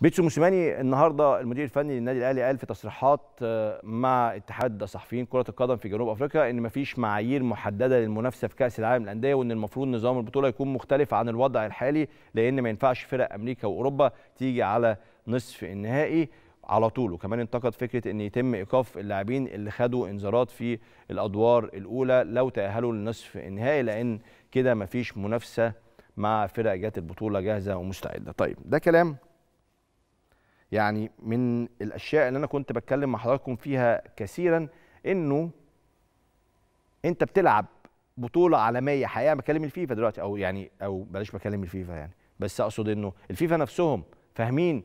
بيتسو موسيماني النهارده المدير الفني للنادي الاهلي قال في تصريحات آه، مع اتحاد صحفيين كره القدم في جنوب افريقيا ان مفيش معايير محدده للمنافسه في كاس العالم للانديه وان المفروض نظام البطوله يكون مختلف عن الوضع الحالي لان ما ينفعش فرق امريكا واوروبا تيجي على نصف النهائي على طول وكمان انتقد فكره ان يتم ايقاف اللاعبين اللي خدوا انذارات في الادوار الاولى لو تاهلوا لنصف النهائي لان كده مفيش منافسه مع فرق جت البطوله جاهزه ومستعده طيب ده كلام يعني من الاشياء اللي انا كنت بتكلم مع حضراتكم فيها كثيرا انه انت بتلعب بطوله عالميه حقيقه بكلم الفيفا دلوقتي او يعني او بلاش بكلم الفيفا يعني بس اقصد انه الفيفا نفسهم فاهمين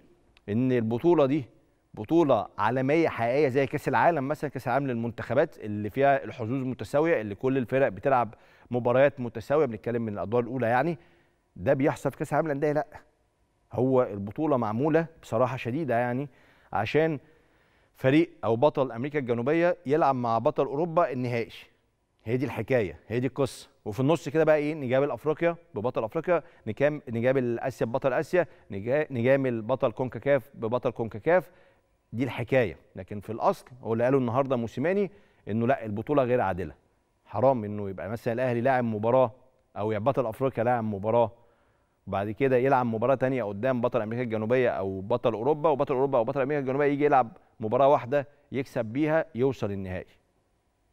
ان البطوله دي بطوله عالميه حقيقيه زي كاس العالم مثلا كاس العالم للمنتخبات اللي فيها الحظوظ متساويه اللي كل الفرق بتلعب مباريات متساويه بنتكلم من الادوار الاولى يعني ده بيحصل في كاس العالم للانديه لا هو البطوله معموله بصراحه شديده يعني عشان فريق او بطل امريكا الجنوبيه يلعب مع بطل اوروبا النهائي هي دي الحكايه هي دي القصه وفي النص كده بقى ايه نجامل افريقيا ببطل افريقيا نكام نجامل اسيا ببطل اسيا نجامل بطل كونكاكاف ببطل كونكاكاف دي الحكايه لكن في الاصل هو اللي قاله النهارده موسيماني انه لا البطوله غير عادله حرام انه يبقى مثلا الاهلي لاعب مباراه او بطل افريقيا لاعب مباراه وبعد كده يلعب مباراه تانية قدام بطل امريكا الجنوبيه او بطل اوروبا وبطل اوروبا او بطل امريكا الجنوبيه يجي يلعب مباراه واحده يكسب بيها يوصل النهائي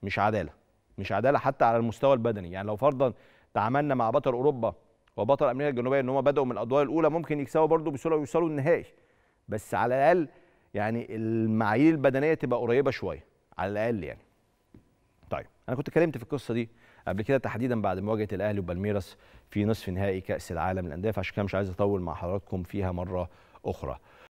مش عداله مش عداله حتى على المستوى البدني يعني لو فرضا تعاملنا مع بطل اوروبا وبطل امريكا الجنوبيه ان هم بداوا من الادوار الاولى ممكن يكسبوا برده بسهوله ويوصلوا النهائي بس على الاقل يعني المعايير البدنيه تبقى قريبه شويه على الاقل يعني طيب انا كنت اتكلمت في القصه دي قبل كده تحديدا بعد مواجهه الاهلي وبالميراس في نصف نهائي كاس العالم للانديه فعشان كده مش عايز اطول مع حضراتكم فيها مره اخرى